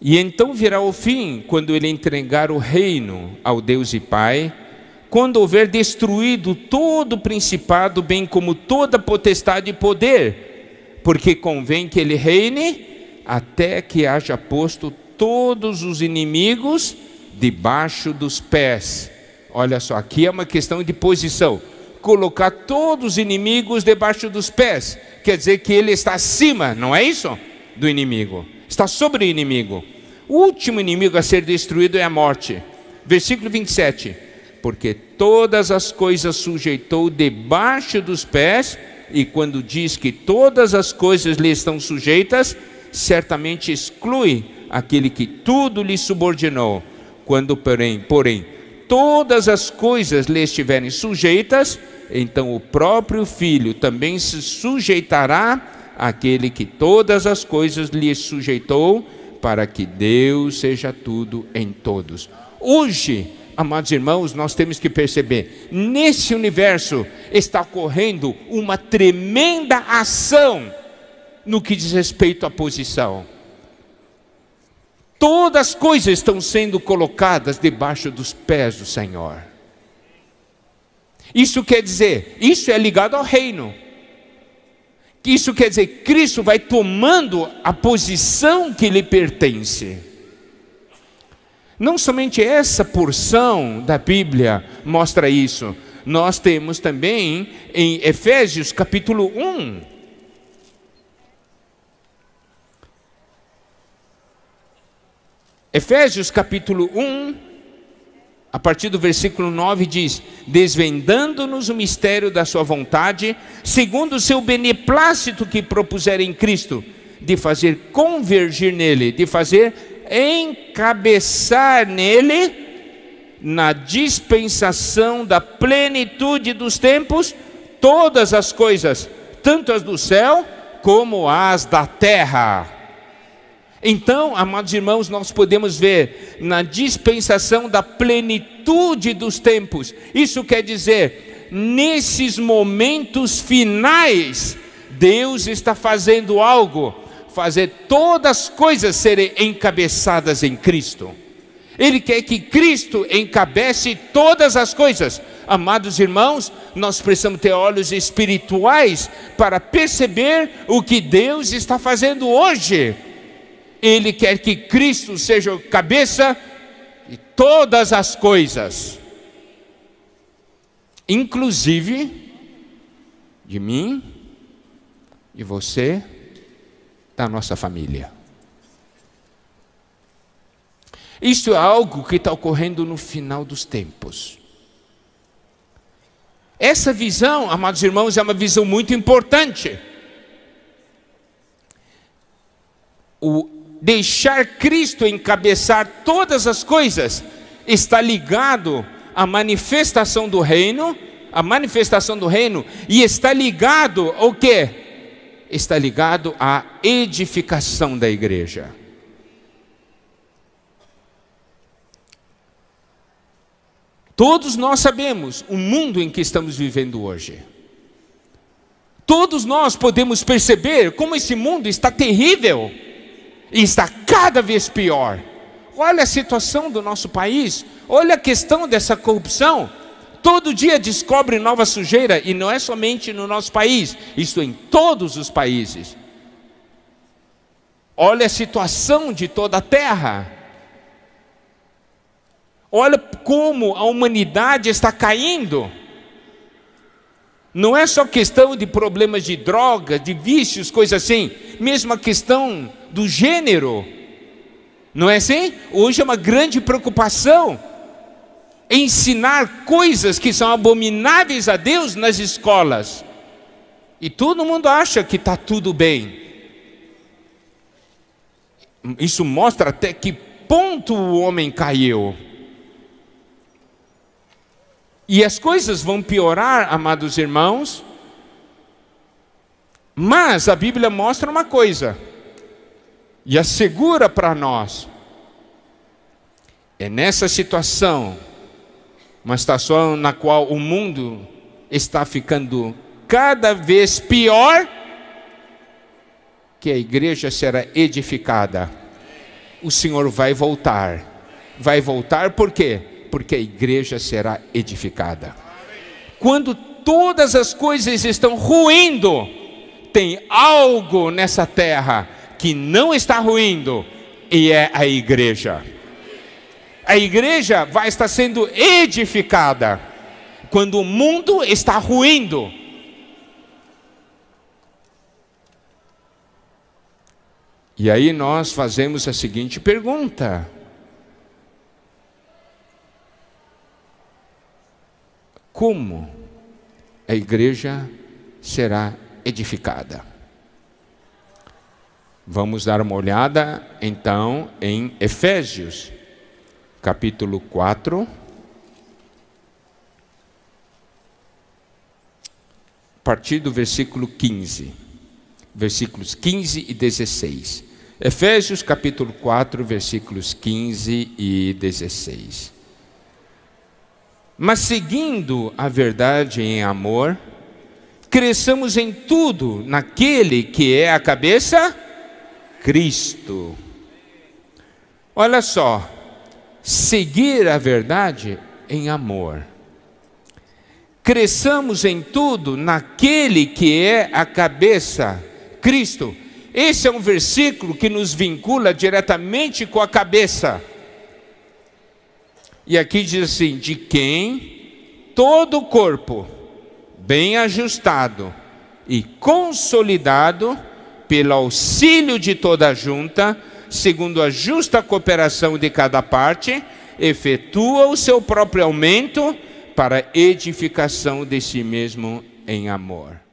E então virá o fim, quando ele entregar o reino ao Deus e Pai, quando houver destruído todo o principado, bem como toda potestade e poder, porque convém que ele reine até que haja posto todos os inimigos debaixo dos pés. Olha só, aqui é uma questão de posição. Colocar todos os inimigos debaixo dos pés, quer dizer que ele está acima, não é isso? Do inimigo, está sobre o inimigo. O último inimigo a ser destruído é a morte. Versículo 27. Porque todas as coisas sujeitou debaixo dos pés, e quando diz que todas as coisas lhe estão sujeitas, certamente exclui aquele que tudo lhe subordinou. Quando, porém, porém, todas as coisas lhe estiverem sujeitas, então o próprio filho também se sujeitará àquele que todas as coisas lhe sujeitou para que Deus seja tudo em todos. Hoje, amados irmãos, nós temos que perceber, nesse universo está ocorrendo uma tremenda ação no que diz respeito à posição. Todas as coisas estão sendo colocadas debaixo dos pés do Senhor. Isso quer dizer, isso é ligado ao reino. Isso quer dizer, Cristo vai tomando a posição que lhe pertence. Não somente essa porção da Bíblia mostra isso, nós temos também em Efésios capítulo 1. Efésios capítulo 1, a partir do versículo 9 diz: Desvendando-nos o mistério da Sua vontade, segundo o seu beneplácito que propuser em Cristo, de fazer convergir nele, de fazer encabeçar nele, na dispensação da plenitude dos tempos, todas as coisas, tanto as do céu como as da terra. Então, amados irmãos, nós podemos ver na dispensação da plenitude dos tempos. Isso quer dizer, nesses momentos finais, Deus está fazendo algo, fazer todas as coisas serem encabeçadas em Cristo. Ele quer que Cristo encabece todas as coisas. Amados irmãos, nós precisamos ter olhos espirituais para perceber o que Deus está fazendo hoje ele quer que Cristo seja o cabeça de todas as coisas, inclusive de mim, de você, da nossa família. Isso é algo que está ocorrendo no final dos tempos. Essa visão, amados irmãos, é uma visão muito importante. O deixar Cristo encabeçar todas as coisas está ligado à manifestação do reino, a manifestação do reino e está ligado ao que? Está ligado à edificação da igreja. Todos nós sabemos o mundo em que estamos vivendo hoje. Todos nós podemos perceber como esse mundo está terrível e está cada vez pior. Olha a situação do nosso país, olha a questão dessa corrupção. Todo dia descobre nova sujeira, e não é somente no nosso país, isso em todos os países. Olha a situação de toda a terra. Olha como a humanidade está caindo. Não é só questão de problemas de drogas, de vícios, coisas assim. Mesmo a questão do gênero. Não é assim? Hoje é uma grande preocupação ensinar coisas que são abomináveis a Deus nas escolas. E todo mundo acha que está tudo bem. Isso mostra até que ponto o homem caiu. E as coisas vão piorar, amados irmãos. Mas a Bíblia mostra uma coisa e assegura para nós: é nessa situação, uma situação na qual o mundo está ficando cada vez pior, que a igreja será edificada. O Senhor vai voltar. Vai voltar por quê? Porque a igreja será edificada. Quando todas as coisas estão ruindo, tem algo nessa terra que não está ruindo e é a igreja. A igreja vai estar sendo edificada quando o mundo está ruindo. E aí nós fazemos a seguinte pergunta: como a igreja será edificada. Vamos dar uma olhada então em Efésios, capítulo 4. A partir do versículo 15, versículos 15 e 16. Efésios capítulo 4, versículos 15 e 16. Mas seguindo a verdade em amor, cresçamos em tudo naquele que é a cabeça, Cristo. Olha só, seguir a verdade em amor. Cresçamos em tudo naquele que é a cabeça, Cristo. Esse é um versículo que nos vincula diretamente com a cabeça. E aqui diz assim: de quem todo o corpo, bem ajustado e consolidado pelo auxílio de toda a junta, segundo a justa cooperação de cada parte, efetua o seu próprio aumento para edificação de si mesmo em amor.